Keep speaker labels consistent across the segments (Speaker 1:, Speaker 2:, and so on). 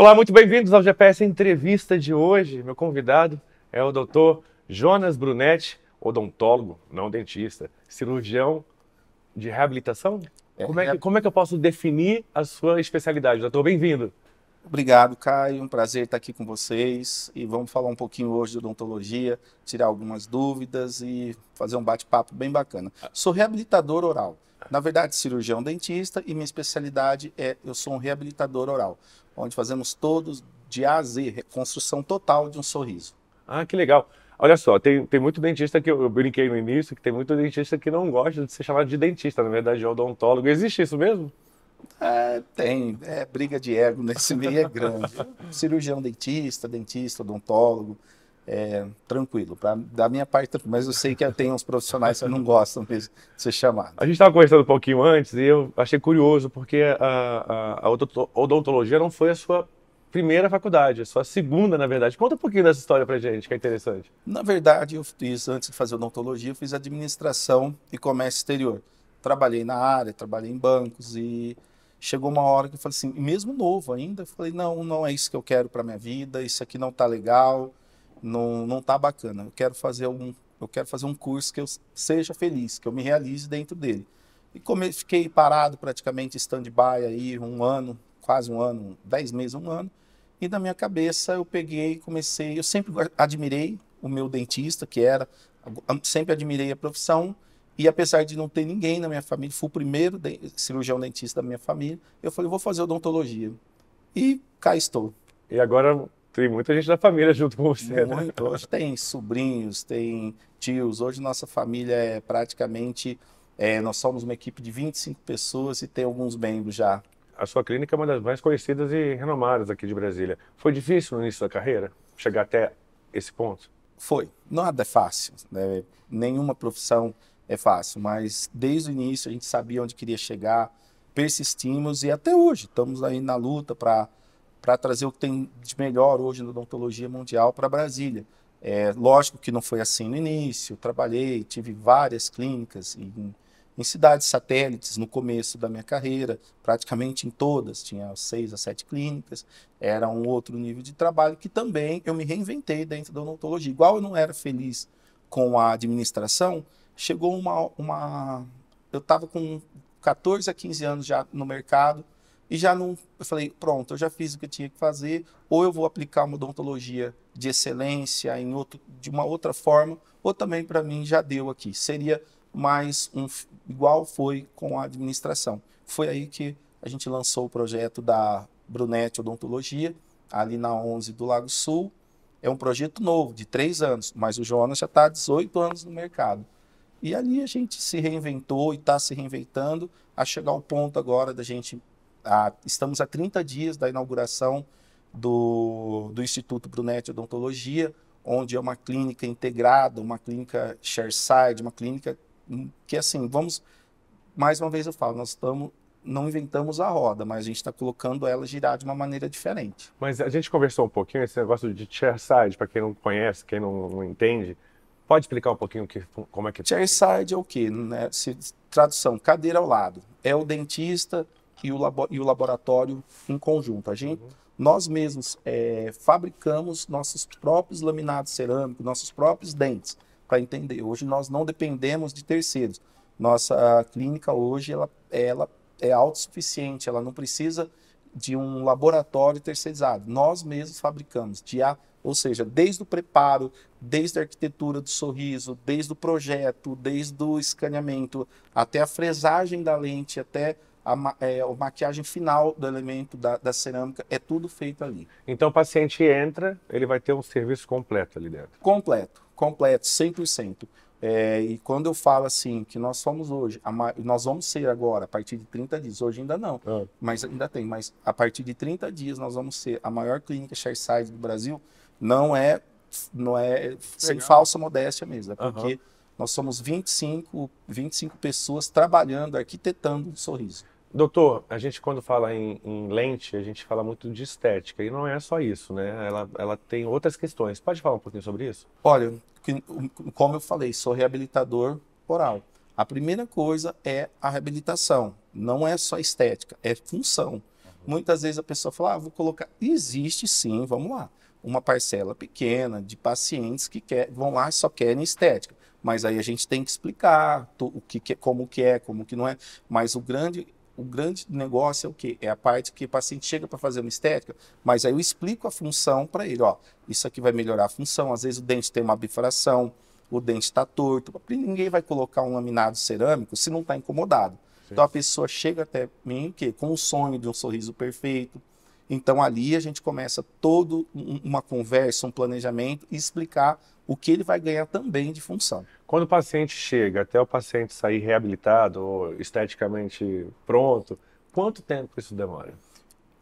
Speaker 1: Olá, muito bem-vindos ao GPS Entrevista de hoje. Meu convidado é o Dr. Jonas Brunetti, odontólogo, não dentista, cirurgião de reabilitação? É, como, é que, é. como é que eu posso definir a sua especialidade,
Speaker 2: doutor? Bem-vindo. Obrigado, Caio. Um prazer estar aqui com vocês e vamos falar um pouquinho hoje de odontologia, tirar algumas dúvidas e fazer um bate-papo bem bacana. Ah. Sou reabilitador oral. Na verdade, cirurgião dentista e minha especialidade é eu sou um reabilitador oral, onde fazemos todos de A a Z, reconstrução total de um sorriso.
Speaker 1: Ah, que legal. Olha só, tem, tem muito dentista que eu, eu, brinquei no início, que tem muito dentista que não gosta de ser chamado de dentista, na verdade,
Speaker 2: de odontólogo. Existe isso mesmo? É, tem. É, briga de ego nesse meio é grande. Cirurgião dentista, dentista, odontólogo é, tranquilo. Pra, da minha parte, mas eu sei que tem uns profissionais que não gostam mesmo de ser chamado.
Speaker 1: A gente estava conversando um pouquinho antes e eu achei curioso, porque a, a, a odontologia não foi a sua
Speaker 2: primeira faculdade, a sua segunda, na verdade. Conta um pouquinho dessa história pra gente, que é interessante. Na verdade, eu fiz, antes de fazer odontologia, eu fiz administração e comércio exterior. Trabalhei na área, trabalhei em bancos e chegou uma hora que eu falei assim, mesmo novo ainda, eu falei, não, não é isso que eu quero para minha vida, isso aqui não tá legal, não não tá bacana. Eu quero fazer um eu quero fazer um curso que eu seja feliz, que eu me realize dentro dele. E eu fiquei parado praticamente stand-by aí um ano, quase um ano, dez meses, um ano. E na minha cabeça eu peguei, comecei, eu sempre admirei o meu dentista, que era, sempre admirei a profissão. E apesar de não ter ninguém na minha família, fui o primeiro de, cirurgião dentista da minha família, eu falei, vou fazer odontologia. E cá estou. E agora tem muita gente da família junto com você, né? Muito. Né? Hoje tem sobrinhos, tem tios. Hoje nossa família é praticamente... É, nós somos uma equipe de 25 pessoas e tem alguns membros já. A sua clínica é uma das mais conhecidas e renomadas
Speaker 1: aqui de Brasília. Foi difícil no início da carreira chegar até esse ponto? Foi. Nada
Speaker 2: é fácil. Né? Nenhuma profissão é fácil, mas desde o início a gente sabia onde queria chegar, persistimos e até hoje estamos aí na luta para para trazer o que tem de melhor hoje na odontologia mundial para Brasília. É, lógico que não foi assim no início, trabalhei, tive várias clínicas em, em cidades satélites no começo da minha carreira, praticamente em todas, tinha seis a sete clínicas, era um outro nível de trabalho que também eu me reinventei dentro da odontologia. Igual eu não era feliz com a administração, chegou uma. uma eu estava com 14 a 15 anos já no mercado, e já não. Eu falei, pronto, eu já fiz o que eu tinha que fazer, ou eu vou aplicar uma odontologia de excelência em outro, de uma outra forma, ou também para mim já deu aqui. Seria mais um. igual foi com a administração. Foi aí que a gente lançou o projeto da Brunete Odontologia, ali na 11 do Lago Sul. É um projeto novo, de três anos, mas o Jonas já está há 18 anos no mercado. E ali a gente se reinventou e está se reinventando a chegar ao ponto agora da gente a, estamos a 30 dias da inauguração do, do Instituto Brunetti Odontologia, onde é uma clínica integrada, uma clínica shareside, uma clínica que, assim, vamos... Mais uma vez eu falo, nós estamos não inventamos a roda, mas a gente está colocando ela girar de uma maneira diferente.
Speaker 1: Mas a gente conversou um pouquinho esse negócio de chairside, para quem não conhece, quem não, não, entende,
Speaker 2: pode explicar um pouquinho que, como é que... Chairside é o quê? Né? Se, tradução, cadeira ao lado. É o dentista e o, labo e o laboratório em conjunto. A gente, uhum. Nós mesmos é, fabricamos nossos próprios laminados cerâmicos, nossos próprios dentes, para entender. Hoje nós não dependemos de terceiros. Nossa clínica hoje ela, ela é autossuficiente, ela não precisa de um laboratório terceirizado. Nós mesmos fabricamos, de a, ou seja, desde o preparo, desde a arquitetura do sorriso, desde o projeto, desde o escaneamento, até a fresagem da lente, até a, é, a maquiagem final do elemento da, da, cerâmica, é tudo feito ali. Então o paciente entra, ele vai ter um serviço completo ali dentro? Completo, completo, 100%. É, e quando eu falo assim, que nós somos hoje, a, nós vamos ser agora, a partir de 30 dias, hoje ainda não, ah. mas ainda tem, mas a partir de 30 dias nós vamos ser a maior clínica Shareside do Brasil, não é, não é sem falsa modéstia mesmo, é porque... Uhum. Nós somos 25, 25 pessoas trabalhando, arquitetando um sorriso. Doutor, a gente quando fala em, em, lente, a gente fala muito de estética e não é só isso, né? Ela, ela tem outras questões. Pode falar um pouquinho sobre isso? Olha, como eu falei, sou reabilitador oral. A primeira coisa é a reabilitação. Não é só estética, é função. Uhum. Muitas vezes a pessoa fala, ah, vou colocar. Existe sim, vamos lá. Uma parcela pequena de pacientes que quer, vão lá e só querem estética mas aí a gente tem que explicar o que, que, é, como que é, como que não é. Mas o grande o grande negócio é o quê? É a parte que o paciente chega para fazer uma estética, mas aí eu explico a função para ele, ó, isso aqui vai melhorar a função, às vezes o dente tem uma bifração, o dente está torto, ninguém vai colocar um laminado cerâmico se não está incomodado. Então, Sim. Então a pessoa chega até mim o quê? com o sonho de um sorriso perfeito, então ali a gente começa toda uma conversa, um planejamento e explicar o que ele vai ganhar também de função.
Speaker 1: Quando o paciente chega até o paciente sair reabilitado ou
Speaker 2: esteticamente pronto, quanto tempo isso demora?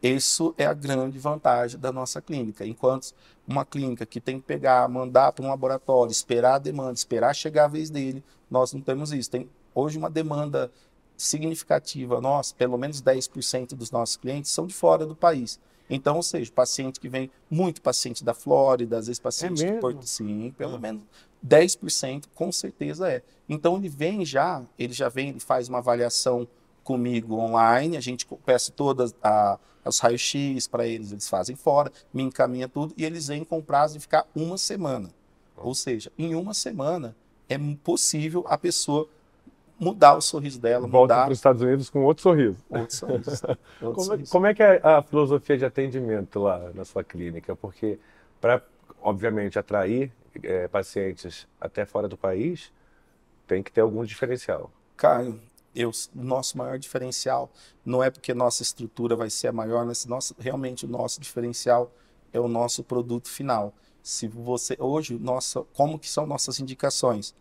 Speaker 2: Isso é a grande vantagem da nossa clínica. Enquanto uma clínica que tem que pegar, mandar para um laboratório, esperar a demanda, esperar chegar a vez dele, nós não temos isso. Tem hoje uma demanda significativa nossa, pelo menos 10% dos nossos clientes são de fora do país. Então, ou seja, paciente que vem, muito paciente da Flórida, às vezes é paciente é do Porto Sim, pelo ah. menos 10% com certeza é. Então ele vem já, ele já vem, ele faz uma avaliação comigo online, a gente peça todas a, os raios-x para eles, eles fazem fora, me encaminha tudo e eles vêm com prazo de ficar uma semana. Ou seja, em uma semana é possível a pessoa mudar o sorriso dela. Volta mudar... para os Estados Unidos com outro sorriso. Outro sorriso. Outro como, é sorriso. como, é que é a filosofia de atendimento
Speaker 1: lá na sua clínica? Porque para, obviamente, atrair é, pacientes
Speaker 2: até fora do país, tem que ter algum diferencial. Caio, eu, nosso maior diferencial não é porque nossa estrutura vai ser a maior, mas nosso, realmente o nosso diferencial é o nosso produto final. Se você hoje, nossa, como que são nossas indicações?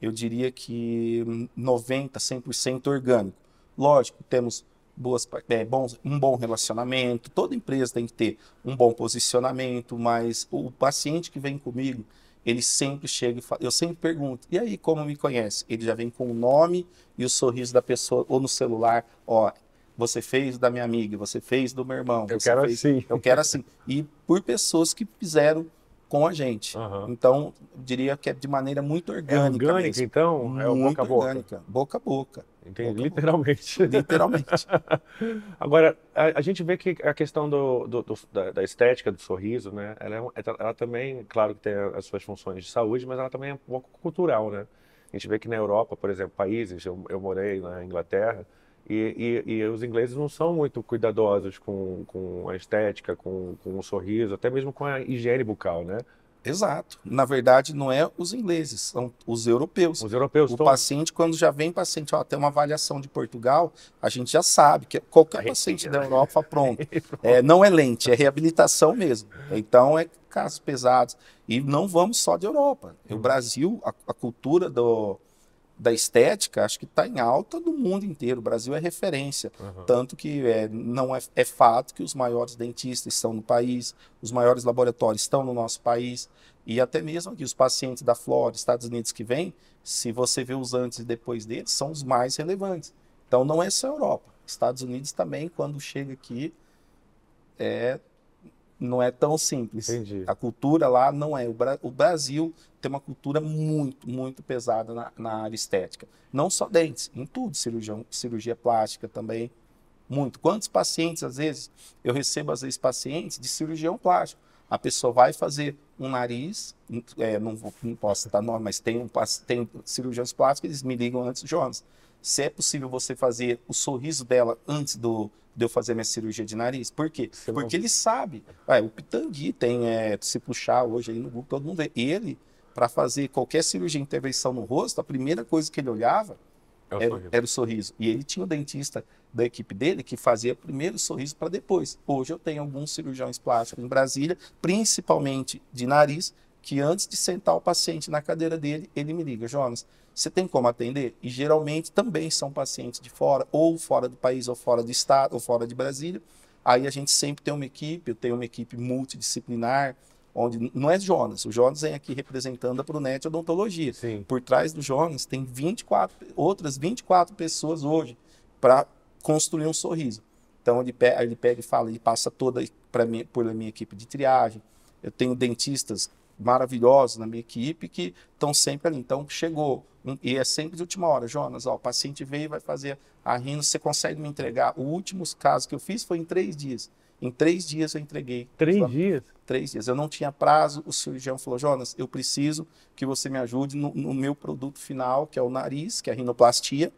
Speaker 2: eu diria que 90, 100% orgânico. Lógico, temos boas, é, bons, um bom relacionamento, toda empresa tem que ter um bom posicionamento, mas o paciente que vem comigo, ele sempre chega e fala, eu sempre pergunto, e aí, como me conhece? Ele já vem com o nome e o sorriso da pessoa, ou no celular, ó, você fez da minha amiga, você fez do meu irmão. Eu quero fez, assim. Eu quero assim. E por pessoas que fizeram com a gente. Uhum. Então, diria que é de maneira muito é orgânica. É orgânica, mesmo. então? Muito é boca a boca. Orgânica, boca a boca. Entendi, boca literalmente.
Speaker 1: Boca. Literalmente. Agora, a, a, gente vê que a questão do, do, do da, da, estética, do sorriso, né? Ela, é, é ela também, claro que tem as suas funções de saúde, mas ela também é um pouco cultural, né? A gente vê que na Europa, por exemplo, países, eu, eu morei na Inglaterra, e, e, e, os ingleses não são muito cuidadosos com, com a estética, com,
Speaker 2: com o sorriso, até mesmo com a higiene bucal, né? Exato. Na verdade, não é os ingleses, são os europeus. Os europeus. O estão... paciente, quando já vem paciente, ó, tem uma avaliação de Portugal, a gente já sabe que é qualquer paciente da Europa, pronto. é, não é lente, é reabilitação mesmo. Então, é casos pesados. E não vamos só de Europa. O Brasil, a, a cultura do, da estética, acho que está em alta no mundo inteiro. O Brasil é referência. Uhum. Tanto que é, não é, é, fato que os maiores dentistas estão no país, os maiores laboratórios estão no nosso país. E até mesmo aqui, os pacientes da Flórida, Estados Unidos que vêm, se você vê os antes e depois deles, são os mais relevantes. Então não é só a Europa. Estados Unidos também, quando chega aqui, é, não é tão simples. Entendi. A cultura lá não é. O, Bra o Brasil tem uma cultura muito, muito pesada na, na área estética. Não só dentes, em tudo, cirurgia, cirurgia plástica também, muito. Quantos pacientes, às vezes, eu recebo, às vezes, pacientes de cirurgião plástico. A pessoa vai fazer um nariz, é, não, vou, não posso citar nome, mas tem, um, tem cirurgiões plásticos, eles me ligam antes, Jonas, se é possível você fazer o sorriso dela antes do, de eu fazer minha cirurgia de nariz. Por quê? É Porque ele sabe. Ah, o Pitangui tem, é, se puxar hoje aí no Google, todo mundo vê. Ele para fazer qualquer cirurgia, intervenção no rosto, a primeira coisa que ele olhava é era, era, o sorriso. E ele tinha o dentista da equipe dele que fazia primeiro o sorriso para depois. Hoje eu tenho alguns cirurgiões plásticos em Brasília, principalmente de nariz, que antes de sentar o paciente na cadeira dele, ele me liga, Jonas, você tem como atender? E geralmente também são pacientes de fora, ou fora do país, ou fora do estado, ou fora de Brasília. Aí a gente sempre tem uma equipe, eu tenho uma equipe multidisciplinar, onde não é Jonas, o Jonas vem aqui representando a Prunete Odontologia. Sim. Por trás do Jonas tem 24 outras 24 pessoas hoje para construir um sorriso. Então ele pega, ele pega e fala, ele passa toda para mim pela minha equipe de triagem. Eu tenho dentistas maravilhosos na minha equipe que estão sempre ali. Então chegou e é sempre de última hora, Jonas, ó, o paciente veio, vai fazer a rino, você consegue me entregar? O último caso que eu fiz foi em três dias. Em três dias eu entreguei. Três sabe? dias? Três dias. Eu não tinha prazo. O cirurgião falou: Jonas, eu preciso que você me ajude no, no meu produto final, que é o nariz, que é a rinoplastia.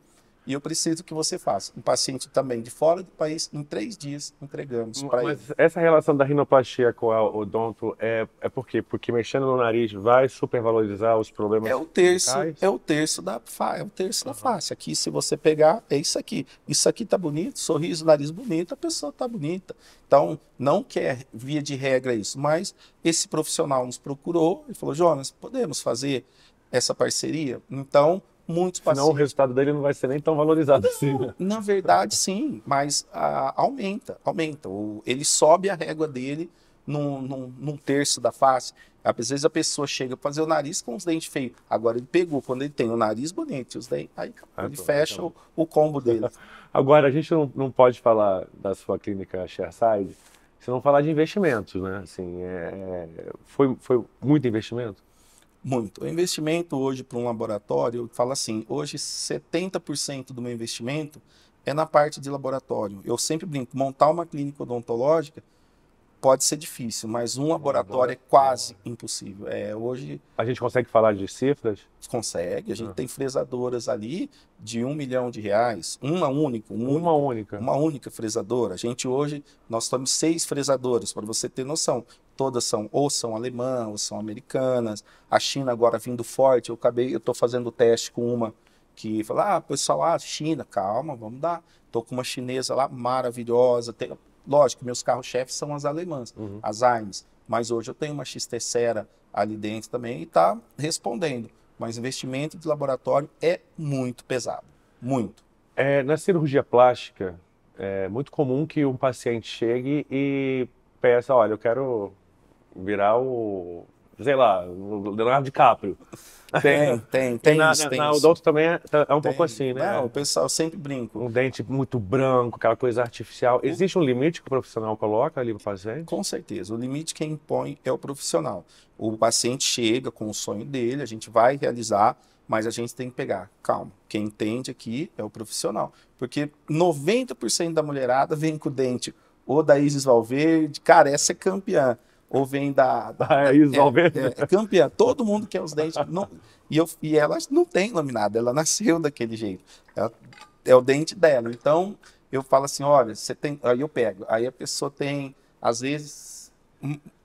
Speaker 2: E eu preciso que você faça. Um paciente também de fora do país, em três dias, entregamos para ele. Mas
Speaker 1: essa relação da rinoplastia com a odonto é, é por quê? Porque mexendo no nariz vai supervalorizar os problemas
Speaker 2: É o terço, é o terço da, é o terço uhum. da face. Aqui, se você pegar, é isso aqui. Isso aqui tá bonito, sorriso, nariz bonito, a pessoa tá bonita. Então, não quer via de regra isso, mas esse profissional nos procurou e falou, Jonas, podemos fazer essa parceria? Então, muitos pacientes. Senão o resultado dele não vai ser nem tão valorizado não, assim. Né? Na verdade, sim, mas a, ah, aumenta, aumenta. O, ele sobe a régua dele num, num, num, terço da face. Às vezes a pessoa chega para fazer o nariz com os dentes feios. Agora ele pegou, quando ele tem o nariz bonito e os dentes, aí ah, ele então, fecha então. O, o, combo dele.
Speaker 1: Agora, a gente não, não pode falar da sua clínica Shareside se não falar de investimentos, né? Assim, é, é foi, foi muito investimento?
Speaker 2: Muito. O investimento hoje para um laboratório, eu falo assim, hoje 70% do meu investimento é na parte de laboratório. Eu sempre brinco, montar uma clínica odontológica pode ser difícil, mas um laboratório é, é quase né? impossível. É, hoje a gente consegue falar de cifras? Consegue. A gente ah. tem fresadoras ali de um milhão de reais, uma única, um uma único, única, uma única fresadora. A gente hoje nós temos seis fresadoras para você ter noção todas são ou são alemãs ou são americanas. A China agora vindo forte, eu acabei, eu estou fazendo teste com uma que fala, ah, pessoal, ah, China, calma, vamos dar. Estou com uma chinesa lá maravilhosa. Tem, lógico, meus carros-chefes são as alemãs, uhum. as AIMS. Mas hoje eu tenho uma XT Sera ali dentro também e está respondendo. Mas investimento de laboratório é muito pesado, muito. É, na cirurgia
Speaker 1: plástica, é muito comum que um paciente chegue e peça, olha, eu quero virar o. Sei lá, o Leonardo DiCaprio.
Speaker 2: É, tem, tem, tem. Na, isso, tem na, isso. O Doutor
Speaker 1: também é, tá, é um tem. pouco assim, né? Não, o pessoal sempre brinca. Um dente muito branco, aquela coisa artificial. Existe um limite que o profissional coloca ali para o paciente? Com certeza.
Speaker 2: O limite quem impõe é o profissional. O paciente chega com o sonho dele, a gente vai realizar, mas a gente tem que pegar. Calma, quem entende aqui é o profissional. Porque 90% da mulherada vem com o dente ou da Isis Valverde, cara, essa é campeã ou vem da, da é, é, é, campeã, todo mundo quer os dentes. Não, e, eu, e ela não tem laminado, ela nasceu daquele jeito. Ela, é o dente dela. Então, eu falo assim, olha, você tem. Aí eu pego. Aí a pessoa tem, às vezes,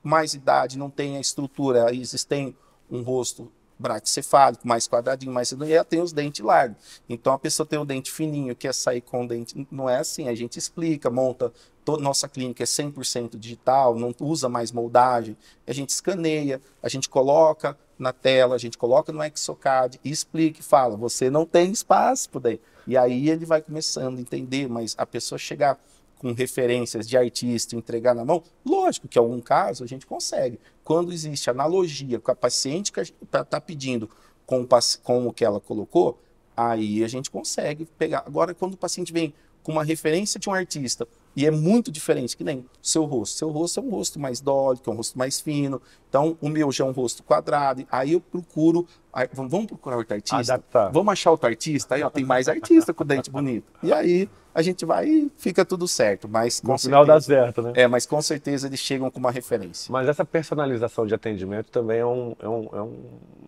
Speaker 2: mais idade, não tem a estrutura. Aí existem têm um rosto braquicefálico, mais quadradinho, mais e ela tem os dentes largos. Então a pessoa tem o um dente fininho, quer sair com o dente. Não é assim, a gente explica, monta toda nossa clínica é 100% digital, não usa mais moldagem. A gente escaneia, a gente coloca na tela, a gente coloca no Exocad e explica e fala: você não tem espaço por daí. E aí ele vai começando a entender, mas a pessoa chegar com referências de artista, entregar na mão, lógico que em algum caso a gente consegue. Quando existe analogia com a paciente que está tá pedindo com, com o que ela colocou, aí a gente consegue pegar. Agora, quando o paciente vem com uma referência de um artista e é muito diferente, que nem seu rosto. Seu rosto é um rosto mais dólico, é um rosto mais fino. Então, o meu já é um rosto quadrado. Aí eu procuro. Aí, vamos procurar outro artista? Adaptar. Vamos achar outro artista? Aí ó, tem mais artista com dente bonito. E aí a gente vai e fica tudo certo. Mas com no certeza, final dá certo, né? É, mas com certeza eles chegam com uma referência.
Speaker 1: Mas essa personalização de atendimento também é um, é um, é um,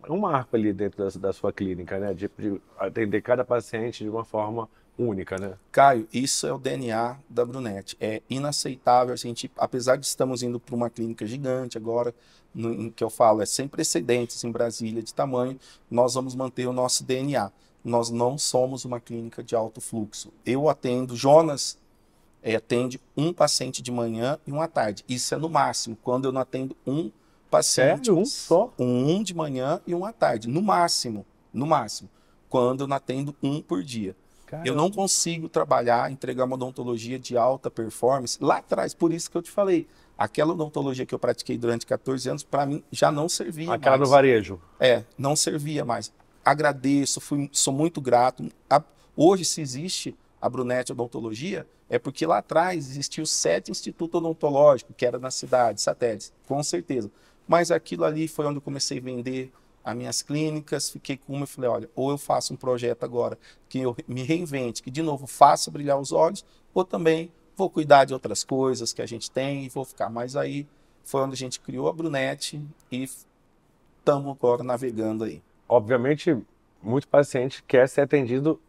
Speaker 1: é um marco ali
Speaker 2: dentro da, da sua clínica, né? De, de atender cada paciente de uma forma única, né? Caio, isso é o DNA da Brunete. É inaceitável. a gente, apesar de estamos indo para uma clínica gigante agora, no, em que eu falo, é sem precedentes em Brasília de tamanho, nós vamos manter o nosso DNA. Nós não somos uma clínica de alto fluxo. Eu atendo, Jonas é, atende um paciente de manhã e um à tarde. Isso é no máximo, quando eu não atendo um paciente. Sério? Um só? Um de manhã e um à tarde, no máximo, no máximo. Quando eu não atendo um por dia. Caramba. Eu não consigo trabalhar, entregar uma odontologia de alta performance lá atrás. Por isso que eu te falei, aquela odontologia que eu pratiquei durante 14 anos, para mim, já não servia Aquela mais. do varejo. É, não servia mais. Agradeço, fui, sou muito grato. A, hoje, se existe a Brunete Odontologia, é porque lá atrás existiu o sete Instituto Odontológico, que era na cidade, satélites, com certeza. Mas aquilo ali foi onde eu comecei a vender as minhas clínicas, fiquei com uma e falei, olha, ou eu faço um projeto agora que eu me reinvente, que de novo faça brilhar os olhos, ou também vou cuidar de outras coisas que a gente tem e vou ficar. mais aí foi onde a gente criou a Brunete e estamos agora navegando aí.
Speaker 1: Obviamente, muito paciente quer ser atendido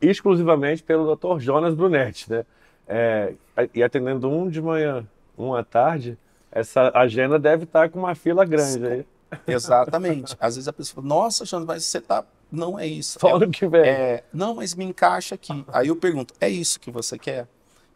Speaker 1: exclusivamente pelo Dr. Jonas Brunetti, né? É, e atendendo um de manhã, um à tarde,
Speaker 2: essa agenda deve estar com uma fila grande aí. Exatamente. Às vezes a pessoa fala, nossa, Jonas mas você tá. Não é isso. É fala é, que vem. É, não, mas me encaixa aqui. Aí eu pergunto, é isso que você quer?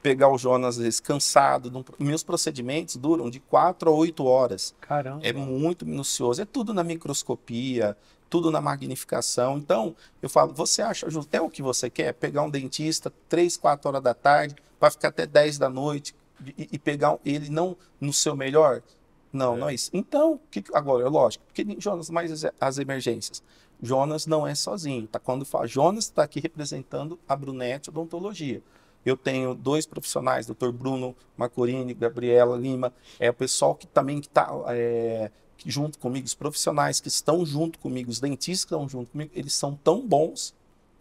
Speaker 2: Pegar o Jonas, às vezes, cansado. Meus procedimentos duram de quatro a oito horas. Caramba. É muito minucioso. É tudo na microscopia, tudo na magnificação. Então, eu falo, você acha, Ju, é o que você quer? Pegar um dentista três, quatro horas da tarde, vai ficar até dez da noite e, e pegar ele não no seu melhor? Não, é. não é isso. Então, que, agora, é lógico, porque Jonas mais as emergências. Jonas não é sozinho, tá? Quando fala, Jonas está aqui representando a Brunete Odontologia. Eu tenho dois profissionais, doutor Bruno Macorini, Gabriela Lima, é o pessoal que também que está é, junto comigo, os profissionais que estão junto comigo, os dentistas que estão junto comigo, eles são tão bons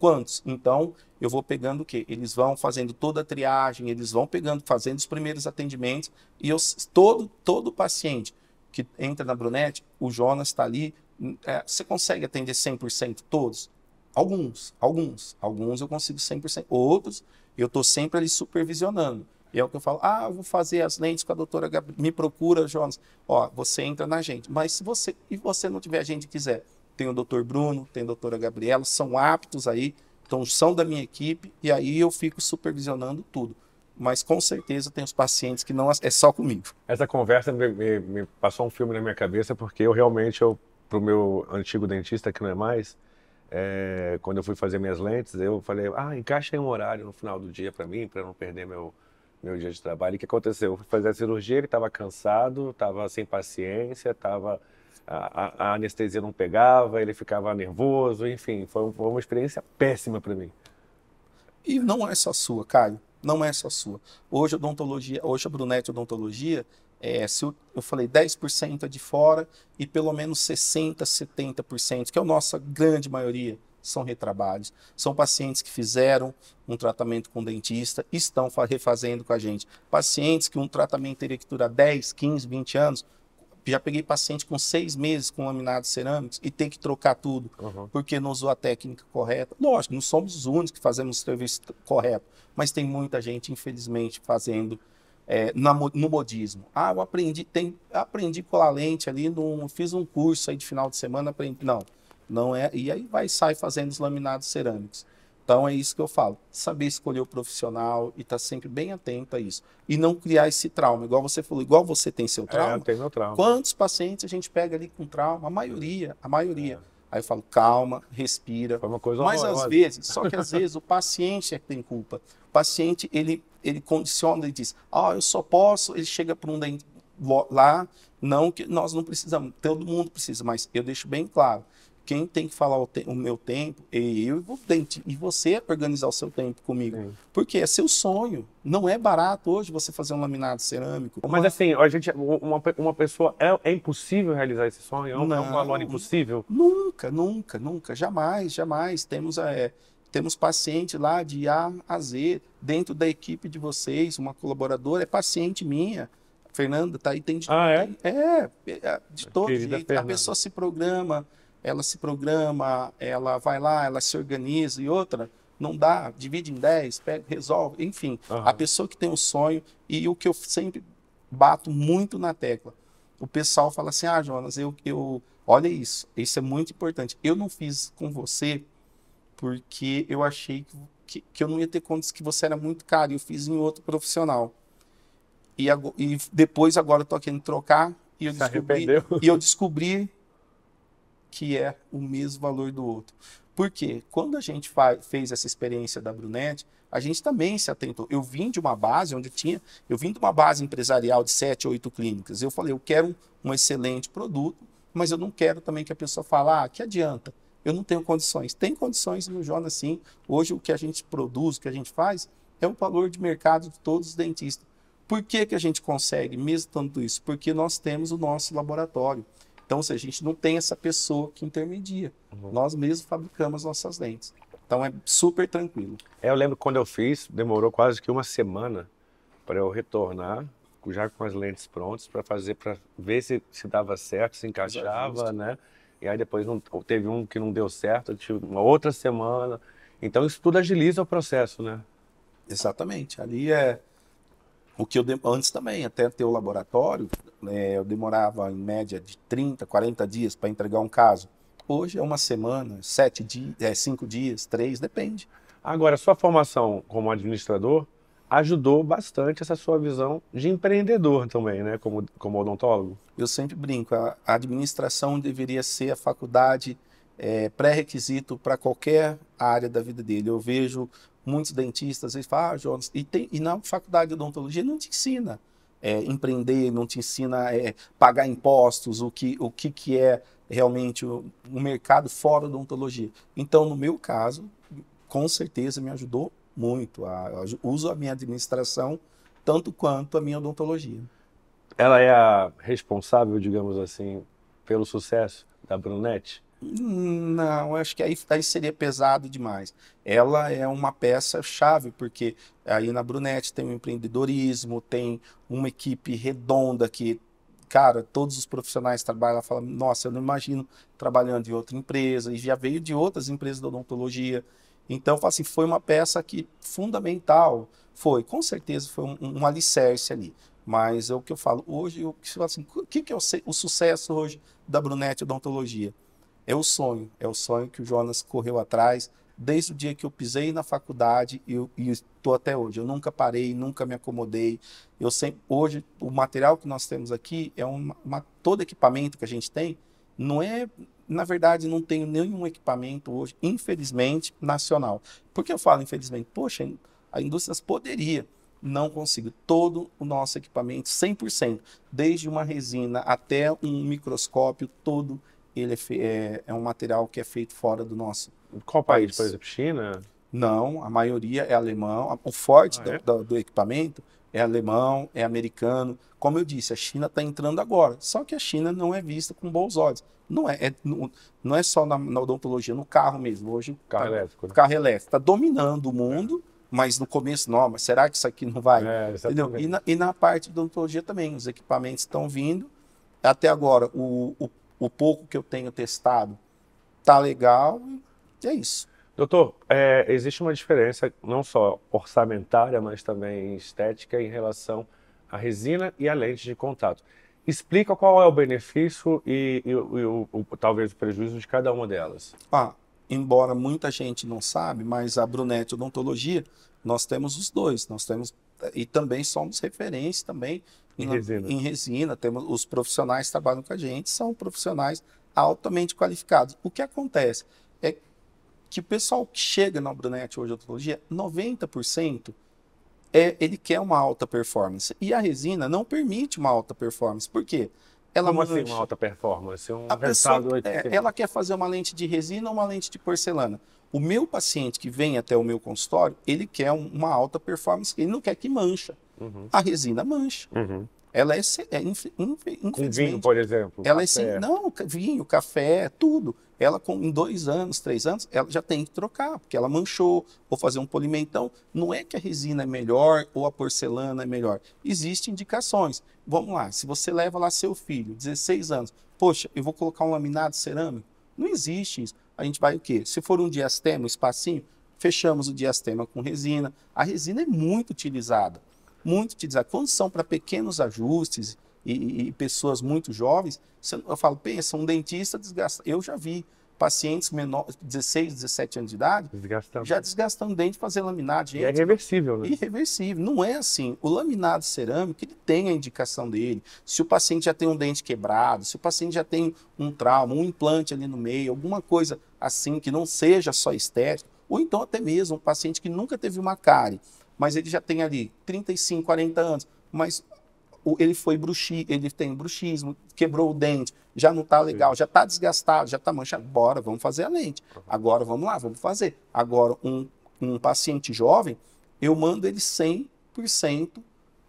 Speaker 2: quantos? Então, eu vou pegando o quê? Eles vão fazendo toda a triagem, eles vão pegando, fazendo os primeiros atendimentos, e eu, todo, todo paciente que entra na Brunete, o Jonas está ali, hum, é, você consegue atender 100% todos? Alguns, alguns, alguns eu consigo 100%, outros eu estou sempre ali supervisionando. E é o que eu falo, ah, eu vou fazer as lentes com a doutora Gabriela, me procura, Jonas. Ó, você entra na gente, mas se você, e você não tiver gente quiser tem o doutor Bruno, tem a doutora Gabriela, são aptos aí, então são da minha equipe e aí eu fico supervisionando tudo. Mas com certeza tem os pacientes que não é só comigo. Essa conversa
Speaker 1: me, me, me passou um filme na minha cabeça porque eu realmente eu o meu antigo dentista que não é mais, é, quando eu fui fazer minhas lentes, eu falei, ah, encaixa aí um horário no final do dia para mim, para não perder meu, meu dia de trabalho. E o que aconteceu? Eu fui fazer a cirurgia, ele estava cansado, estava sem paciência, estava a, a, anestesia não pegava, ele ficava
Speaker 2: nervoso, enfim, foi, foi uma experiência péssima para mim. E não é só sua, Caio, não é só sua. Hoje a odontologia, hoje a Brunete Odontologia, é, se eu, eu falei 10% é de fora e pelo menos 60%, 70%, que é a nossa grande maioria, são retrabalhos. São pacientes que fizeram um tratamento com dentista e estão refazendo com a gente. Pacientes que um tratamento teria que durar 10, 15, 20 anos, já peguei paciente com seis meses com laminados cerâmicos e tem que trocar tudo, uhum. porque não usou a técnica correta. Lógico, não somos os únicos que fazemos o serviço correto, mas tem muita gente, infelizmente, fazendo é, na, no modismo. Ah, eu aprendi, tem, aprendi colar lente ali, num, fiz um curso aí de final de semana, aprendi. Não, não é. E aí vai sai fazendo os laminados cerâmicos. Então é isso que eu falo, saber escolher o profissional e estar tá sempre bem atento a isso. E não criar esse trauma, igual você falou, igual você tem seu é, trauma. É, eu tenho meu trauma. Quantos pacientes a gente pega ali com trauma? A maioria, a maioria. É. Aí eu falo, calma, respira. Foi uma coisa Mas horrorosa. às vezes, só que às vezes o paciente é que tem culpa. O paciente, ele, ele condiciona e diz, ah, oh, eu só posso, ele chega para um lá, não que nós não precisamos, todo mundo precisa, mas eu deixo bem claro, quem tem que falar o, te o meu tempo é eu e você organizar o seu tempo comigo. Sim. Porque é seu sonho. Não é barato hoje você fazer um laminado cerâmico. Mas, assim, a gente, uma, uma pessoa. É, é impossível realizar esse sonho? não, é um é valor impossível? Nunca, nunca, nunca. Jamais, jamais. Temos, é, temos paciente lá de A a Z, dentro da equipe de vocês, uma colaboradora, é paciente minha. Fernanda, tá aí, tem de, ah, é? Tem, é, é de todo jeito. A pessoa se programa ela se programa, ela vai lá, ela se organiza e outra não dá, divide em 10, pega, resolve, enfim. Uhum. A pessoa que tem um sonho e o que eu sempre bato muito na tecla. O pessoal fala assim: "Ah, Jonas, eu eu olha isso, isso é muito importante. Eu não fiz com você porque eu achei que, que, que eu não ia ter contas que você era muito caro, eu fiz em outro profissional. E, e depois agora eu tô querendo trocar e eu descobri, e eu descobri que é o mesmo valor do outro. Porque quando a gente fez essa experiência da Brunet, a gente também se atentou. Eu vim de uma base onde tinha, eu vim de uma base empresarial de sete, oito clínicas. Eu falei, eu quero um excelente produto, mas eu não quero também que a pessoa fale, ah, que adianta? Eu não tenho condições. Tem condições no Jonas, sim. Hoje o que a gente produz, o que a gente faz, é o valor de mercado de todos os dentistas. Por que, que a gente consegue, mesmo tanto isso? Porque nós temos o nosso laboratório. Então, se a gente não tem essa pessoa que intermedia, uhum. nós mesmos fabricamos nossas lentes.
Speaker 1: Então é super tranquilo. É, eu lembro quando eu fiz, demorou quase que uma semana para eu retornar já com as lentes prontas para fazer para ver se, se dava certo, se encaixava, né? E aí depois não, teve um que não deu certo, tive uma outra semana. Então isso tudo agiliza o processo, né?
Speaker 2: Exatamente. Ali é o que eu antes também, até ter o laboratório, é, eu demorava em média de 30, 40 dias para entregar um caso. Hoje é uma semana, sete dias, é, cinco dias, três, depende.
Speaker 1: Agora, sua formação como
Speaker 2: administrador
Speaker 1: ajudou bastante essa sua visão de empreendedor também, né? Como, como
Speaker 2: odontólogo. Eu sempre brinco, a administração deveria ser a faculdade é, pré-requisito para qualquer área da vida dele. Eu vejo muitos dentistas, eles falam, ah, Jonas, e, tem, e na faculdade de odontologia não te ensina é, empreender, não te ensina é, pagar impostos, o que, o que, que é realmente o, o mercado fora da odontologia. Então, no meu caso, com certeza me ajudou muito. A, uso a minha administração tanto quanto a minha odontologia.
Speaker 1: Ela é a responsável, digamos assim, pelo sucesso da Brunete?
Speaker 2: Não, acho que aí, aí seria pesado demais. Ela é uma peça chave, porque aí na Brunete tem o um empreendedorismo, tem uma equipe redonda que, cara, todos os profissionais trabalham, ela fala, nossa, eu não imagino trabalhando em outra empresa, e já veio de outras empresas de odontologia. Então, assim, foi uma peça que fundamental, foi, com certeza foi um, um alicerce ali. Mas é o que eu falo, hoje, assim, o que, que é o, o sucesso hoje da Brunete Odontologia? é o sonho, é o sonho que o Jonas correu atrás desde o dia que eu pisei na faculdade e estou até hoje. Eu nunca parei, nunca me acomodei. Eu sempre, hoje, o material que nós temos aqui é uma, uma, todo equipamento que a gente tem não é, na verdade, não tenho nenhum equipamento hoje, infelizmente, nacional. Por que eu falo infelizmente? Poxa, a indústria poderia, não consigo. Todo o nosso equipamento, 100%, desde uma resina até um microscópio, todo ele é, é, é, um material que é feito fora do nosso. Qual país, país? por exemplo, China? Não, a maioria é alemão. O forte ah, é? do, do, equipamento é alemão, é americano. Como eu disse, a China está entrando agora. Só que a China não é vista com bons olhos. Não é, é não, não é só na, na, odontologia, no carro mesmo. Hoje, tá carro tá, elétrico. Né? Carro elétrico está dominando o mundo mas no começo, não, mas será que isso aqui não vai? É, e, na, e, na, parte de odontologia também, os equipamentos estão vindo. Até agora, o, o o pouco que eu tenho testado tá legal e é isso.
Speaker 1: Doutor, é, existe uma diferença não só orçamentária, mas também estética em relação à resina e à lente de contato. Explica qual é o benefício e, e, e o, o, talvez o prejuízo de cada uma delas.
Speaker 2: Ah, embora muita gente não sabe, mas a Brunete Odontologia, nós temos os dois. Nós temos e também somos referência também em, em resina. Em resina temos os profissionais que trabalham com a gente são profissionais altamente qualificados. O que acontece é que o pessoal que chega na Brunete hoje odontologia, 90% é ele quer uma alta performance e a resina não permite uma alta performance. Por quê?
Speaker 1: ela Como assim uma alta
Speaker 2: performance? Um a pessoa, é, ela quer fazer uma lente de resina ou uma lente de porcelana. O meu paciente que vem até o meu consultório, ele quer uma alta performance, ele não quer que mancha. Uhum. A resina mancha. Uhum. Ela é, é inf, inf, com vinho, por
Speaker 1: exemplo. Ela é café. é não
Speaker 2: vinho, café, tudo. Ela com em dois anos, três anos, ela já tem que trocar porque ela manchou ou fazer um polimentão. Não é que a resina é melhor ou a porcelana é melhor. Existem indicações. Vamos lá, se você leva lá seu filho, 16 anos, poxa, eu vou colocar um laminado cerâmico. Não existe isso. A gente vai o quê? Se for um diastema, um espacinho, fechamos o diastema com resina. A resina é muito utilizada muito te utilizados. Quando são para pequenos ajustes e, e, pessoas muito jovens, eu falo, pensa, um dentista desgasta. Eu já vi pacientes menores, 16, 17 anos de idade, desgastando. já desgastando dente, fazer laminado. Gente, e é reversível, né? Irreversível. Não é assim. O laminado cerâmico, ele tem a indicação dele. Se o paciente já tem um dente quebrado, se o paciente já tem um trauma, um implante ali no meio, alguma coisa assim que não seja só estética, ou então até mesmo um paciente que nunca teve uma cárie mas ele já tem ali 35, 40 anos, mas ele foi bruxi, ele tem bruxismo, quebrou o dente, já não está legal, já está desgastado, já está manchado. Bora, vamos fazer a lente. Uhum. Agora vamos lá, vamos fazer. Agora, um, um paciente jovem, eu mando ele 100%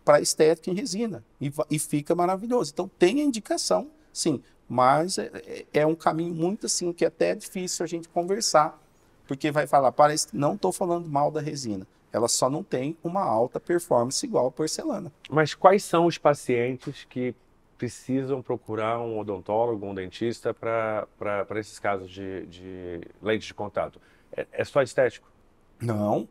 Speaker 2: para estética em resina e, e, fica maravilhoso. Então, tem a indicação, sim, mas é, é, é um caminho muito assim que é até é difícil a gente conversar, porque vai falar, parece, não estou falando mal da resina, ela só não tem uma alta performance igual a porcelana. Mas quais são os pacientes que
Speaker 1: precisam procurar um odontólogo, um dentista para esses casos de, de
Speaker 2: de contato? É, é só estético? Não.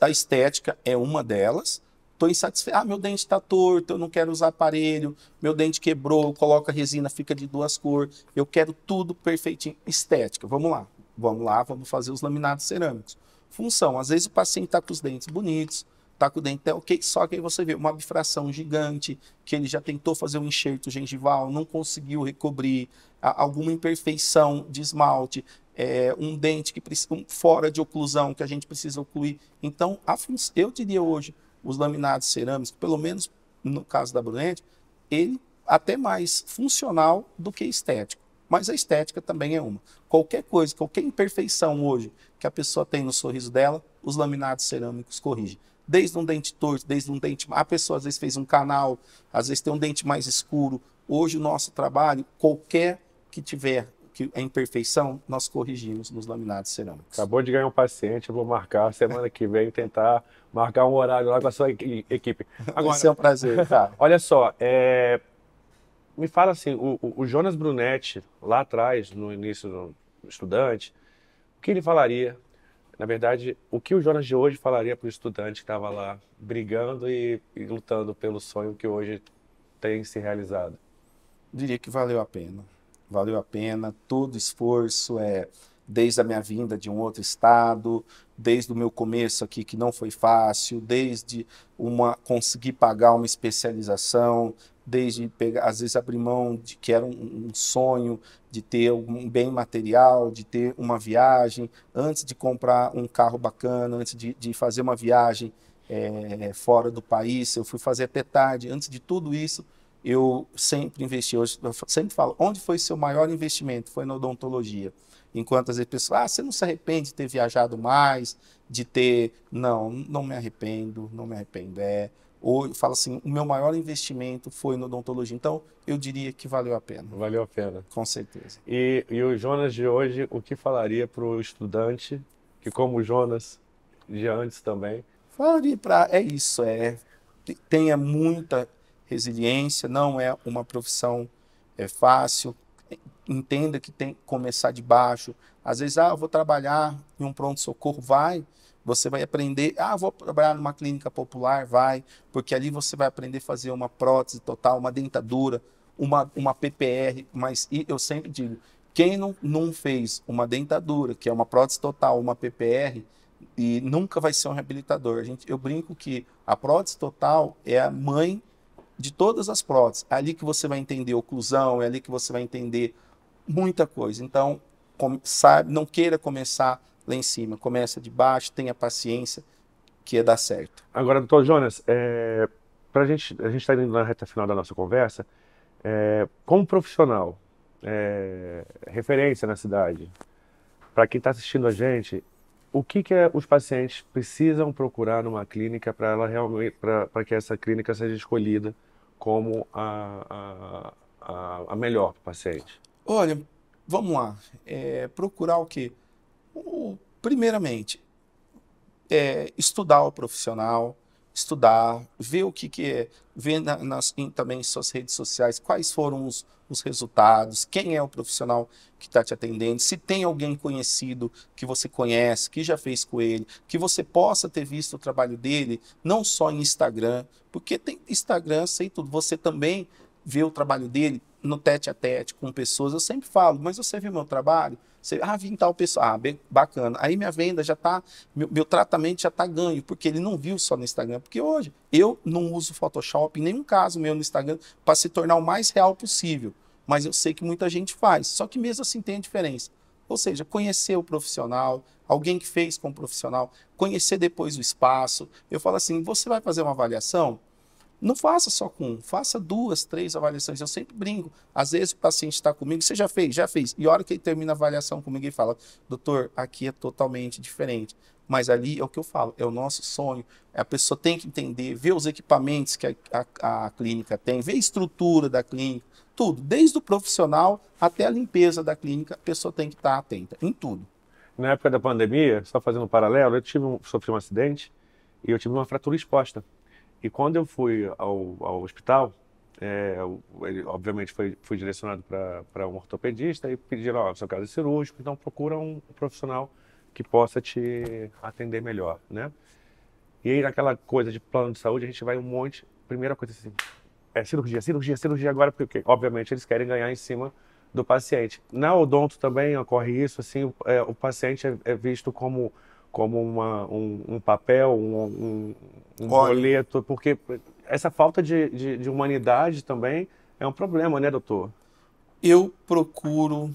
Speaker 2: A estética é uma delas estou insatisfeito, ah, meu dente está torto, eu não quero usar aparelho, meu dente quebrou, coloca resina, fica de duas cores, eu quero tudo perfeitinho, estética, vamos lá, vamos lá, vamos fazer os laminados cerâmicos função. Às vezes o paciente está com os dentes bonitos, está com o dente até ok, só que aí você vê uma bifração gigante, que ele já tentou fazer um enxerto gengival, não conseguiu recobrir, alguma imperfeição de esmalte, é, um dente que precisa, um fora de oclusão que a gente precisa ocluir. Então, função, eu diria hoje, os laminados cerâmicos, pelo menos no caso da Brunete, ele até mais funcional do que estético mas a estética também é uma. Qualquer coisa, qualquer imperfeição hoje que a pessoa tem no sorriso dela, os laminados cerâmicos corrigem. Desde um dente torto, desde um dente. A pessoa às vezes fez um canal, às vezes tem um dente mais escuro. Hoje o nosso trabalho, qualquer que tiver que é imperfeição, nós corrigimos nos laminados cerâmicos. Acabou de ganhar um paciente, vou marcar semana que vem, tentar marcar um
Speaker 1: horário lá com a sua equipe. Agora, Isso é um prazer, tá? Olha só, é, me fala assim, o, o Jonas Brunetti, lá atrás, no início do estudante, o que ele falaria? Na verdade, o que o Jonas de hoje falaria para o estudante que estava lá brigando e, e, lutando pelo sonho que hoje tem se realizado?
Speaker 2: Diria que valeu a pena. Valeu a pena todo esforço, é desde a minha vinda de um outro estado, desde o meu começo aqui que não foi fácil, desde uma conseguir pagar uma especialização, desde pegar, às vezes abrir mão de que era um, um, sonho de ter um bem material, de ter uma viagem, antes de comprar um carro bacana, antes de, de fazer uma viagem é, fora do país, eu fui fazer até tarde, antes de tudo isso, eu sempre investi, hoje eu sempre falo, onde foi seu maior investimento? Foi na odontologia. Enquanto às vezes pessoas, ah, você não se arrepende de ter viajado mais, de ter, não, não me arrependo, não me arrependo, é, ou fala assim, o meu maior investimento foi na odontologia. Então, eu diria que valeu a pena. Valeu a pena. Com certeza.
Speaker 1: E, e o Jonas de hoje, o que falaria
Speaker 2: para o estudante, que como o Jonas de antes também? Falaria para... É isso, é... Tenha muita resiliência, não é uma profissão é, fácil. Entenda que tem que começar de baixo. Às vezes, ah, eu vou trabalhar em um pronto-socorro, vai você vai aprender, ah, vou trabalhar numa clínica popular, vai, porque ali você vai aprender a fazer uma prótese total, uma dentadura, uma, uma PPR, mas e eu sempre digo, quem não, não fez uma dentadura, que é uma prótese total, uma PPR, e nunca vai ser um reabilitador. A gente, eu brinco que a prótese total é a mãe de todas as próteses. É ali que você vai entender oclusão, é ali que você vai entender muita coisa. Então, sabe, não queira começar lá em cima. Começa de baixo, tenha paciência, que ia dar certo.
Speaker 1: Agora, doutor Jonas, é, pra gente, a gente está indo na reta final da nossa conversa. É, como profissional, é, referência na cidade, para quem está assistindo a gente, o que, que é, os pacientes precisam procurar numa clínica para ela realmente para que essa clínica seja escolhida como a, a, a, a melhor para o paciente?
Speaker 2: Olha, vamos lá. É, procurar o quê? primeiramente, é, estudar o profissional, estudar, ver o que, que é, ver na, nas, em, também em suas redes sociais quais foram os, os resultados, quem é o profissional que está te atendendo, se tem alguém conhecido que você conhece, que já fez com ele, que você possa ter visto o trabalho dele, não só em Instagram, porque tem Instagram, sei tudo, você também vê o trabalho dele no tete a tete com pessoas. Eu sempre falo, mas você viu meu trabalho? Você, ah, vim tal pessoa. Ah, bem, bacana. Aí minha venda já está, meu, meu, tratamento já está ganho, porque ele não viu só no Instagram. Porque hoje eu não uso Photoshop, em nenhum caso meu no Instagram, para se tornar o mais real possível. Mas eu sei que muita gente faz. Só que mesmo assim tem a diferença. Ou seja, conhecer o profissional, alguém que fez com o profissional, conhecer depois o espaço. Eu falo assim: você vai fazer uma avaliação? Não faça só com um, faça duas, três avaliações. Eu sempre brinco. Às vezes o paciente está comigo, você já fez, já fez. E a hora que ele termina a avaliação comigo, ele fala: doutor, aqui é totalmente diferente. Mas ali é o que eu falo, é o nosso sonho. A pessoa tem que entender, ver os equipamentos que a, a, a clínica tem, ver a estrutura da clínica, tudo. Desde o profissional até a limpeza da clínica, a pessoa tem que estar tá atenta em tudo.
Speaker 1: Na época da pandemia, só fazendo um paralelo, eu tive um, sofri um acidente e eu tive uma fratura exposta. E quando eu fui ao, ao hospital, é, ele obviamente foi, direcionado para um ortopedista e pediram, ó, oh, seu caso é cirúrgico, então procura um profissional que possa te atender melhor, né? E aí naquela coisa de plano de saúde, a gente vai um monte, primeira coisa assim, é cirurgia, cirurgia, cirurgia agora, porque obviamente eles querem ganhar em cima do paciente. Na odonto também ocorre isso, assim, o, é, o paciente é, é visto como como uma, um, um papel, um, um, um boleto, porque essa falta de, de, de, humanidade também é um problema, né,
Speaker 2: doutor? Eu procuro,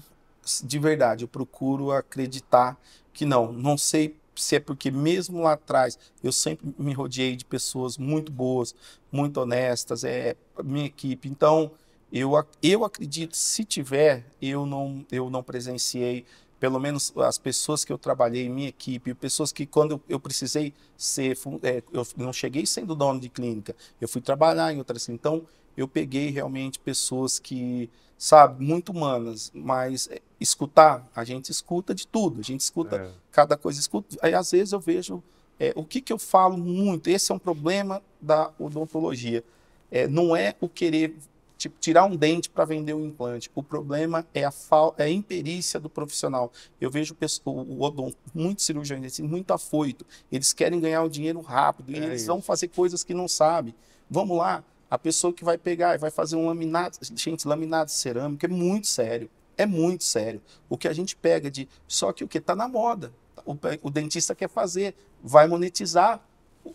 Speaker 2: de verdade, eu procuro acreditar que não. Não sei se é porque mesmo lá atrás eu sempre me rodeei de pessoas muito boas, muito honestas, é minha equipe. Então, eu, eu acredito, se tiver, eu não, eu não presenciei pelo menos as pessoas que eu trabalhei, minha equipe, pessoas que quando eu precisei ser, é, eu não cheguei sendo dono de clínica, eu fui trabalhar em outras Então, eu peguei realmente pessoas que, sabe, muito humanas, mas é, escutar, a gente escuta de tudo, a gente escuta é. cada coisa, escuta. Aí, às vezes, eu vejo é, o que, que eu falo muito, esse é um problema da odontologia. É, não é o querer tipo, tirar um dente para vender um implante. O problema é a, fal... é a imperícia do profissional. Eu vejo o Odon, muito cirurgião assim, muito afoito. Eles querem ganhar o dinheiro rápido é eles isso. vão fazer coisas que não sabem. Vamos lá, a pessoa que vai pegar e vai fazer um laminado, gente, laminado cerâmico é muito sério. É muito sério. O que a gente pega de. Só que o que está na moda. O, o dentista quer fazer, vai monetizar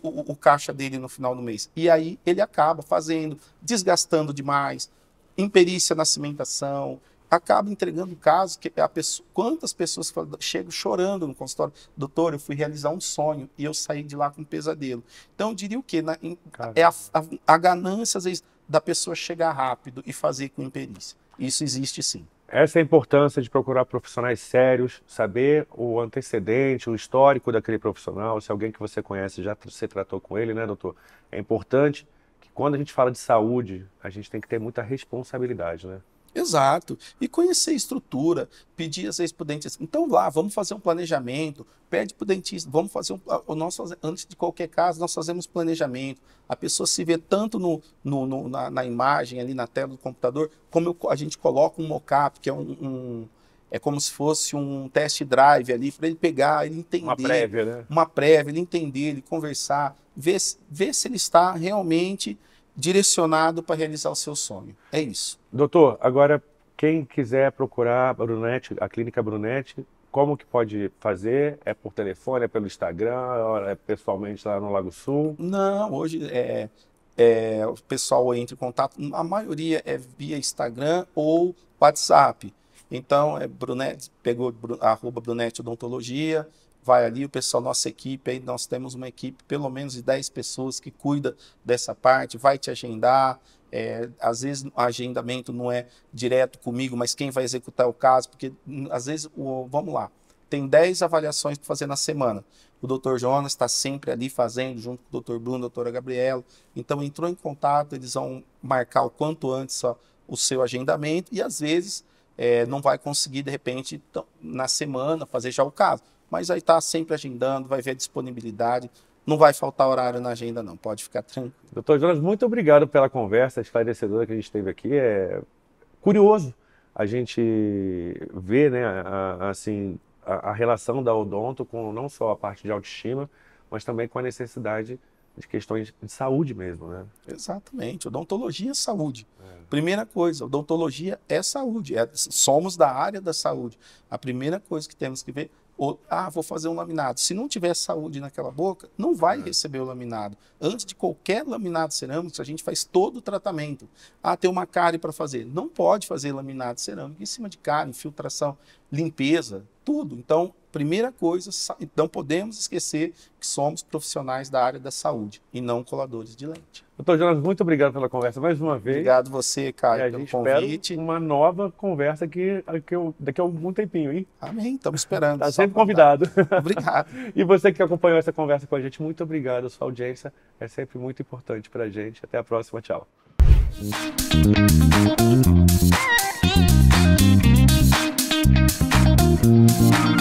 Speaker 2: o, o caixa dele no final do mês. E aí ele acaba fazendo, desgastando demais, imperícia na cimentação, acaba entregando casos que a pessoa, quantas pessoas chegam chorando no consultório, doutor, eu fui realizar um sonho e eu saí de lá com um pesadelo. Então, eu diria o quê? Na, em, é a, a, a ganância, às vezes, da pessoa chegar rápido e fazer com imperícia. Isso existe sim.
Speaker 1: Essa é a importância de procurar profissionais sérios, saber o antecedente, o histórico daquele profissional, se alguém que você conhece já se tratou com ele, né, doutor? É importante que quando a gente fala de saúde, a gente tem que ter muita responsabilidade,
Speaker 2: né? Exato. E conhecer a estrutura, pedir às vezes para o dentista. Então, lá, vamos fazer um planejamento. Pede para o dentista, vamos fazer um. Nós antes de qualquer caso, nós fazemos planejamento. A pessoa se vê tanto no, no, no na, na, imagem, ali na tela do computador, como eu, a gente coloca um mockup, que é um, um é como se fosse um test drive ali para ele pegar, ele entender. Uma prévia, né? Uma prévia, ele entender, ele conversar, ver, ver se ele está realmente direcionado para realizar o seu sonho. É isso. Doutor,
Speaker 1: agora quem quiser procurar a a clínica Brunetti, como que pode fazer? É por telefone, é pelo Instagram, é pessoalmente lá no Lago Sul? Não,
Speaker 2: hoje é, é, o pessoal entra em contato, a maioria é via Instagram ou WhatsApp. Então, é Brunetti, pegou arroba Brunetti Odontologia, vai ali o pessoal, nossa equipe, aí nós temos uma equipe pelo menos de 10 pessoas que cuida dessa parte, vai te agendar. É, às vezes o agendamento não é direto comigo, mas quem vai executar o caso, porque hum, às vezes, o, vamos lá, tem 10 avaliações para fazer na semana. O doutor Jonas está sempre ali fazendo, junto com o doutor Bruno, doutora Gabriela. Então, entrou em contato, eles vão marcar o quanto antes ó, o seu agendamento e, às vezes, é, não vai conseguir, de repente, então, na semana, fazer já o caso mas aí está sempre agendando, vai ver a disponibilidade. Não vai faltar horário na agenda, não, pode ficar tranquilo.
Speaker 1: Doutor Jonas, muito obrigado pela conversa esclarecedora que a gente teve aqui. É curioso a gente ver né, a, assim, a, a relação da odonto com não só a parte de autoestima, mas também com a necessidade de questões
Speaker 2: de saúde mesmo, né? Exatamente. Odontologia é saúde. É. Primeira coisa, odontologia é saúde. É, somos da área da saúde. A primeira coisa que temos que ver ou, ah, vou fazer um laminado. Se não tiver saúde naquela boca, não vai é. receber o laminado. Antes de qualquer laminado cerâmico, a gente faz todo o tratamento. Ah, tem uma cárie para fazer. Não pode fazer laminado cerâmico em cima de cárie, infiltração limpeza, tudo. Então, primeira coisa, não podemos esquecer que somos profissionais da área da saúde e não coladores de lente.
Speaker 1: Doutor Jonas, muito obrigado pela conversa mais uma vez. Obrigado
Speaker 2: você, Caio, pelo convite.
Speaker 1: uma nova conversa que, daqui a algum tempinho, hein? Amém,
Speaker 2: estamos esperando. Está sempre
Speaker 1: convidado. Obrigado. e você que acompanhou essa conversa com a gente, muito obrigado. sua audiência é sempre muito importante para a gente. Até a próxima, tchau. Thank you.